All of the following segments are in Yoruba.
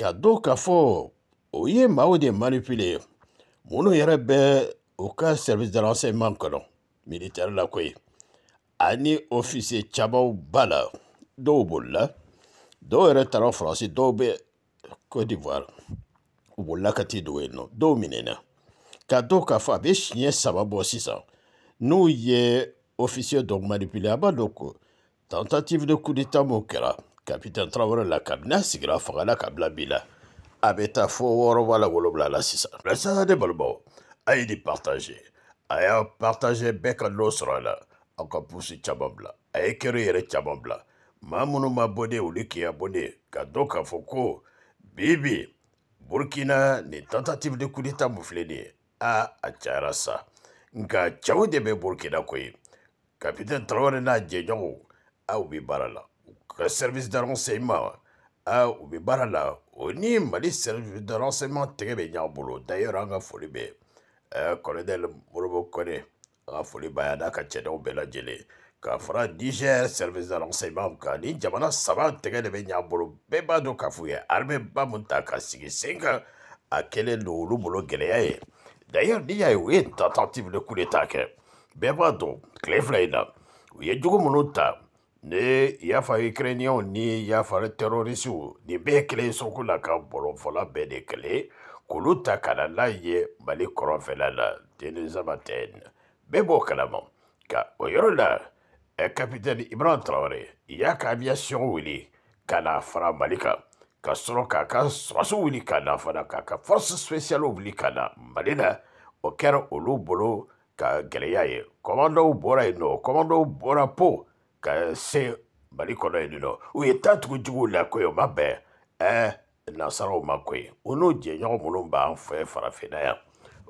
ka dɔw k'a fɔ o ye maaw de manipule ye minnu yɛrɛ bɛ u ka service de renseignement kɔnɔ militɛri la koyi ani ofisiye camanw ba la dɔw bolila dɔw yɛrɛ taara faransi dɔw bɛ cote d'ivoire u bolila ka t'i dogo yen nɔ dɔw minɛna ka dɔw k'a fɔ a bɛ siɲɛ saba bɔ sisan n'u ye ofisiye dɔ manipule a b'a dɔn ko tentative de coup d'état mun kɛra Capitaine Traoré la kabna sigra faga la kabla bila Abeta la a bɛ la sisa. la sa de ne a partager. partage a partage bec ka l'osra la aw pusi a ma abonné Kadoka foko. bibi burkina ni tentative de coup d'état a a sa nka de burkina ko Capitaine Traoré la n'a jɛɲɔgɔnw aw ah, le service de renseignement a hein, ou bɛ baara la o ni mali service de renseignement très bien boulot d'ailleurs on a foli bɛ euh, colonel moribo kone an a foli b'a ye a n'a ka cɛdenw bɛɛ Kafra niger service de renseignement kan ni jamana saba tɛgɛ de bien boulot Beba do b'a armée sigi sen a kɛlen d'ailleurs n'i y'a tentative de coup d'état Beba do, b'a dɔn tile fila ni yafa ukrainiyɛnw ni yafa terorisiw nin bɛɛ kelen sugu la ka bɔrɔfɔla bɛɛ de kelen k'olu ta ka na n'a ye mali kɔrɔnfɛla la denisamaten bɛɛ b'o kalama ka o yɔrɔ la kapitɛni ibran tarawere y'a ka aviyasiyɔn wuli ka na fara mali kan ka sɔrɔ k'a ka sɔrɔsi wuli ka na fana k'a ka force spéciale wuli ka na mali la o kɛra olu bolo ka gɛlɛya ye kɔmandow bɔra yen nɔ kɔmandow bɔra po ka se mali kɔnɔ yen nɔ u ye taacogojuguw la ko ye o ma bɛn ɛɛ nasaraw ma ko ye o n'o jɛɲɔgɔn minnu b'an fɛ farafinna yan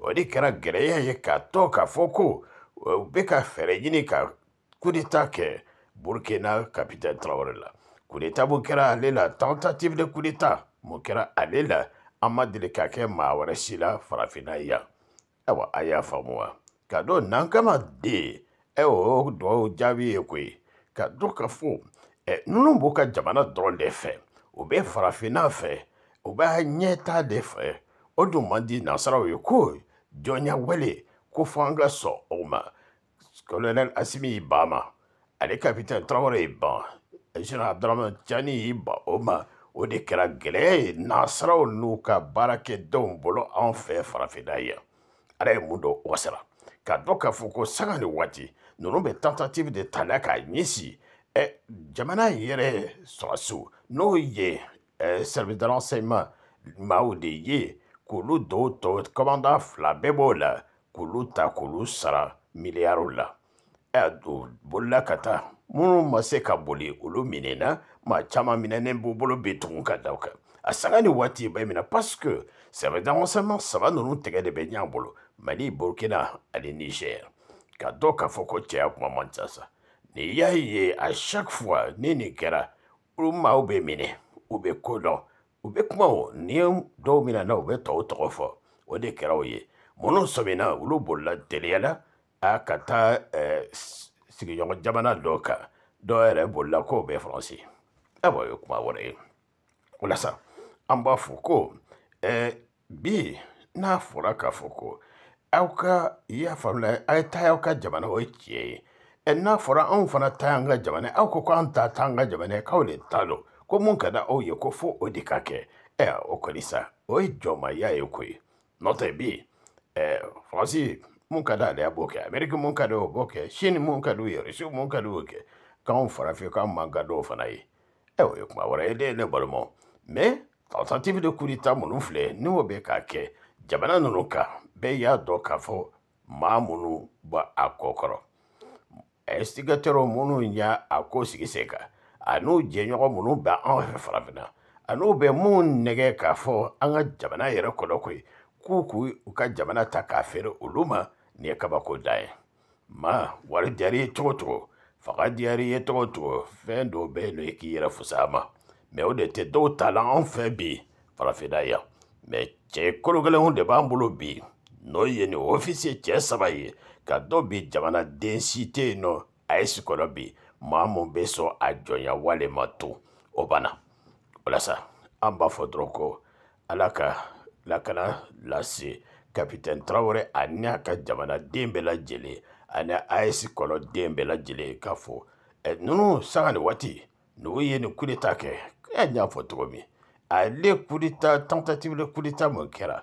o de kɛra gɛlɛya ye k'a tɔ k'a fɔ ko u bɛ ka fɛɛrɛ ɲini ka kudeta kɛ burkina kapitɛn tarawele la kudeta mun kɛra ale la tentative de kudeta mun kɛra ale la an ma deli ka kɛ maa wɛrɛ si la farafinna yan ayiwa a y'a faamu wa ka dɔn n'an den ɛ o dugawu jaabi ye koyi ka dɔ ka fɔ ɛ ninnu b'u ka jamana dɔrɔn de fɛ u bɛ farafinna fɛ u b'a ɲɛta de fɛ o dun man di nasaraw ye ko jɔnya wale ko fɔ an ka sɔn o ma colonel asimi y'i ban ma ale capitaine tarawele y'i ban général abdurahman cani y'i ban o ma o de kɛra gɛlɛya ye nasaraw n'u ka baarakɛdenw bolo anw fɛ farafinna yan ala ye mun dɔ wasara ka dɔn k'a fɔ ko sanga ni waati ninnu bɛ tentatives de ta la k'a ɲɛsin ɛ e, jamana yɛrɛ sɔrɔso n'o ye ɛ e, service de renseignement maaw de ye k'olu dɔw tɔ commandant fila bɛɛ b'o la k'olu e, ta k'olu sara miliyariw la ɛ o bolila ka taa minnu ma se ka boli olu minɛna maa caman minɛnen b'u bolo bi tugun ka da o kan a sanga ni waati bɛɛ minɛ parce que service de renseignement saba ninnu tɛgɛ de bɛ ɲɛ bolo mali burkina ani nigɛri ka dɔ k'a fɔ ko cɛya kuma man ca sa n'i y'a ye a chaque fois ni nin kɛra u maaw bɛ minɛ u bɛ ko dɔn u bɛ kuma o ni dɔw bɛ na na u bɛ tɔw tɔgɔ fɔ o de kɛra o ye minnu sɔmina olu bolila teliyala a ka taa ɛɛ sigiɲɔgɔn jamana dɔ kan dɔw yɛrɛ bolila k'o bɛ faransi aw ye kuma wɛrɛ ye o an b'a fɔ ko ɛɛ e, bi n'a fɔra k'a fɔ ko aw ka i y'a faamula a ye taa aw ka jamana o ye tiɲɛ ye ɛ n'a fɔra anw fana ta y'an ka jamana aw ko k'an ta t'an ka jamana k'aw de ta don ko mun ka da aw ye ko fo o de ka kɛ ɛ o kɔni sa o ye jɔnmaya ye koyi n'o tɛ bi ɛ faransi mun ka d'ale a b'o kɛ ameriki mun ka d'o b'o kɛ sini mun ka d'u ye rusi mun ka d'u kɛ k'anw farafin k'an man ka d'o fana ye ɛ e, o ye kuma wɛrɛ ye ne ye ne balimaw mais tentative de coup d'état minnu filɛ ni o bɛ k'a kɛ jamana ninnu kan bɛɛ y'a dɔn k'a fɔ maa minnu bɔ a kɔ kɔrɔ munu minnu y'a a ko sigi sen kan a n'u jɛɲɔgɔn minnu an ka jamana yɛrɛ kɔnɔ ko ye jamana ta k'a feere kabako dan ma wari diyar'i ye cogo cogo faga diyar'i ye cogo cogo fɛn dɔw bɛ yen nɔ i k'i bi farafinna yan mɛ cɛ kolo gɛlɛnw de bi N'o ye nin ofisiye cɛ saba ye ka dɔ bi jamanaden si tɛ yen nɔ AES kɔnɔ bi maa min bɛ sɔn a jɔnya wale ma tun o banna walasa an b'a fɔ dɔrɔn ko ala ka lakana lase kapitɛni tarawele ani a ka jamanaden bɛɛ lajɛlen ani AES kɔnɔden bɛɛ lajɛlen k'a fɔ ɛ ninnu sanga ni waati n'u ye nin kudeta kɛ e y'a fɔ cogo min ale kudeta tentative kudeta mun kɛra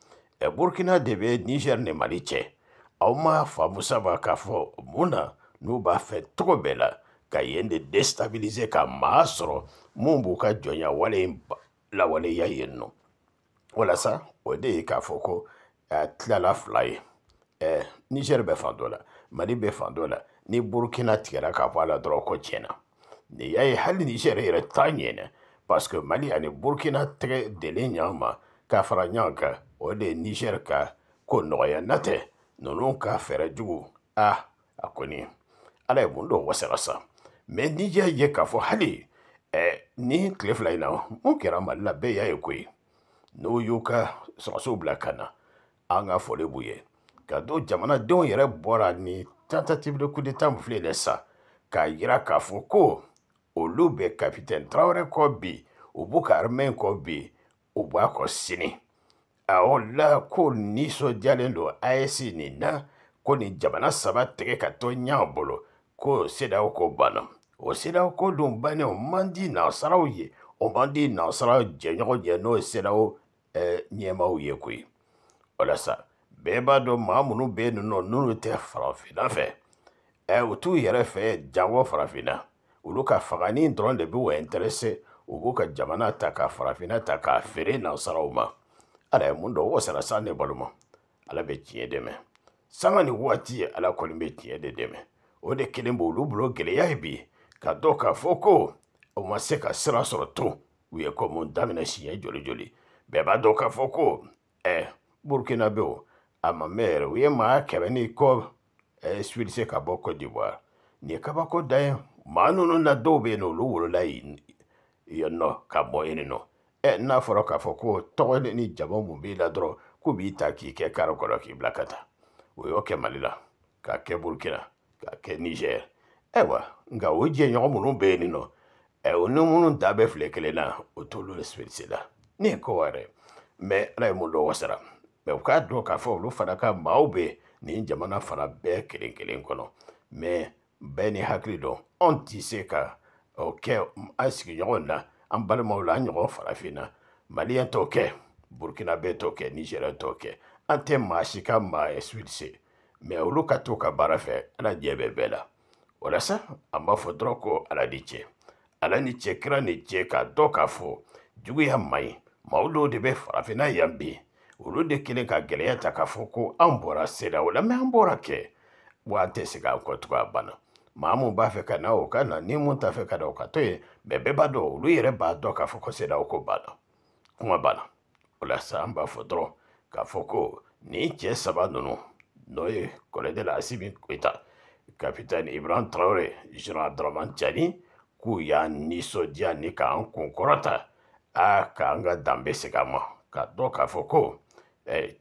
E burkina de bɛ niger ni mali cɛ aw ma faamu saba k'a fɔ mun na n'u b'a fɛ cogo bɛɛ la ka yen de destabilize ka maa sɔrɔ mun b'u ka jɔnya wale lawaleya yen nɔ walasa o de ye k'a fɔ ko a tilala fila ye ɛɛ nigɛri bɛ fan dɔ la mali bɛ fan dɔ la ni burukina tigɛra k'a bɔ a la dɔrɔn ko tiɲɛna nin y'a ye hali nigɛri yɛrɛ t'a ɲɛna parce que mali ani burukina tɛgɛ delen ɲa ma ka fara ɲɔgɔn kan o de ye nizɛri ka ko nɔgɔya na tɛ ninnu ka fɛɛrɛ jugu a ah, a kɔni ala ye mun dɔ wasara sa mɛ nizɛri ye k'a fɔ hali eh, ni tile fila in na mun kɛra mali la bɛɛ y'a ye koyi n'o y'u ka sɔgɔsow bila ka na an ka fɔli b'u ye ka don jamanadenw yɛrɛ bɔra ni tentative de coup d'etat min filɛ nin sa k'a yira k'a fɔ ko olu bɛ capitaine traore kɔ bi u b'u ka armée kɔ bi obakɔsini a eh, o la ko nisɔndiyalen don as nin na ko nin jamana saba tɛgɛ ka to ɲaw bolo ko sedaw ko banna o sedaw ko dun bannen o man di nasaraw ye o man di nasara jɛɲɔgɔn ye n'o ye sedaw eh, ɲɛmaw ye koyi walasa bɛɛ b'a dɔn maa minnu bɛ yen nɔ n'olu farafinna fɛ ɛ u t'u yɛrɛ fɛ jango farafinna olu ka fagani dɔrɔn de b'u ɛntɛrɛse u b'u ka jamana ta ka farafinna ta k'a feere nansaraw ma ala ye mun dɔ wasara san ne baloma ala bɛ tiɲɛ dɛmɛ sanga ni waati ala kɔni bɛ tiɲɛ de dɛmɛ o de kelen b'olu bolo gɛlɛya ye bi ka dɔn k'a fɔ ko u ma se ka sira sɔrɔ tun u ye ko daminɛ siɲɛ joli joli bɛɛ b'a dɔn k'a fɔ ko ɛ burukina bɛ o a ma mɛn yɛrɛ u ye maa kɛmɛ ni kɔ ɛ suwise ka bɔ cote nin ye kabako dan ye maa ninnu na dɔw bɛ yen nɔ olu wolola yennɔ ka bɔ yen nɔ ɛ n'a fɔra k'a fɔ ko tɔgɔ ni jama mun b'i la dɔrɔn k'u b'i ta k'i kɛ kari kɔnɔ k'i bila ka taa o y'o kɛ mali la k'a kɛ burukina k'a kɛ nizɛri ayiwa nka o jɛɲɔgɔn minnu bɛ yen nɔ ɛ o ni minnu da bɛ filɛ kelen na o t'olu respecte la ne ye ko wɛrɛ mɛ ala ye mun dɔn wasara mɛ u k'a dɔn k'a fɔ olu fana ka maaw bɛ nin jamana fana bɛɛ kelen kelen kɔnɔ mɛ bɛɛ ni hakili dɔn anw tɛ se ka o kɛ an sigiɲɔgɔnw na an balimaw la an ɲɔgɔn farafinna maliyɛn t'o kɛ burukinabe t'o kɛ nizɛriyɛn t'o kɛ an tɛ maa si ka maa ɛsiwilise mɛ olu ka t'u eh, oh, ka baara fɛ ala jɛ bɛ bɛɛ la walasa an b'a fɔ dɔrɔn ko ala ni cɛ ala ni cɛ kira ni cɛ k'a dɔn k'a fɔ juguya man ɲi maa dɔw de bɛ farafinna yan bi olu de kelen ka gɛlɛya ta k'a fɔ ko an bɔra seerew la oh, mɛ an bɔra kɛ wa an tɛ segin an kɔ tugun a banna maa mun b'a fɛ na o na ni mun t'a na o ka to b'a dɔn olu yɛrɛ b'a dɔn k'a fɔ ko CEDEAO ko banna kuma banna o la sa k'a fɔ ko nin saba ninnu n'o ye kɔlɛde la asimi koyita kapitani ibrahim traore general dramani cani k'u y'an nisɔndiya ni k'an kun kɔrɔta a k'an ka danbe segin a ma ka dɔn k'a fɔ ko eh,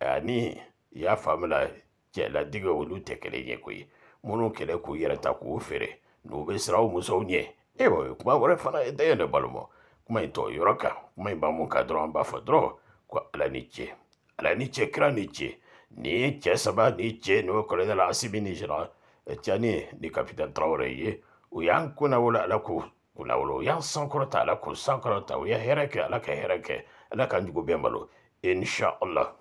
ani i y'a faamu la cɛladigew olu tɛ kelen ye minnu kɛlɛ k'u yɛrɛ ta k'u feere n'u bɛ siran u musow ɲɛ e b'a ye kuma wɛrɛ fana ye dayɛlɛ balima kuma in tɔ yɔrɔ kan kuma in b'an kan dɔrɔn an b'a fɔ dɔrɔn ko ala ni ce ala ni ce kira ni ce ni cɛ saba ni cɛ n'o ye kɔlɔnɛl asibi ni sira tiani ni kapitɛn tarawele ye u y'an kunnawolo ala k'u kunnawolo u y'an sankɔrɔta ala k'u sankɔrɔta u ye hɛrɛ kɛ ala ka hɛrɛ kɛ ala k'an jugu bɛn insha allah